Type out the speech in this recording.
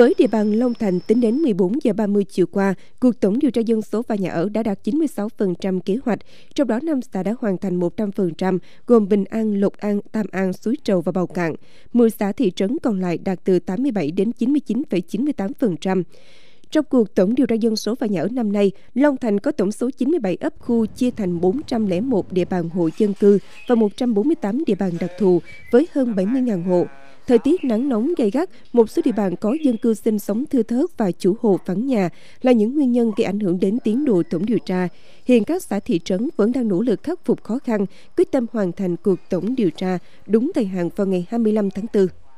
Với địa bàn Long Thành, tính đến 14 giờ 30 chiều qua, cuộc tổng điều tra dân số và nhà ở đã đạt 96% kế hoạch, trong đó năm xã đã hoàn thành 100%, gồm Bình An, Lộc An, Tam An, Suối Trầu và Bầu Cạn. 10 xã thị trấn còn lại đạt từ 87 đến 99,98%. Trong cuộc tổng điều tra dân số và nhà ở năm nay, Long Thành có tổng số 97 ấp khu chia thành 401 địa bàn hộ dân cư và 148 địa bàn đặc thù với hơn 70.000 hộ. Thời tiết nắng nóng gay gắt, một số địa bàn có dân cư sinh sống thưa thớt và chủ hộ vắng nhà là những nguyên nhân gây ảnh hưởng đến tiến độ tổng điều tra. Hiện các xã thị trấn vẫn đang nỗ lực khắc phục khó khăn, quyết tâm hoàn thành cuộc tổng điều tra đúng thời hạn vào ngày 25 tháng 4.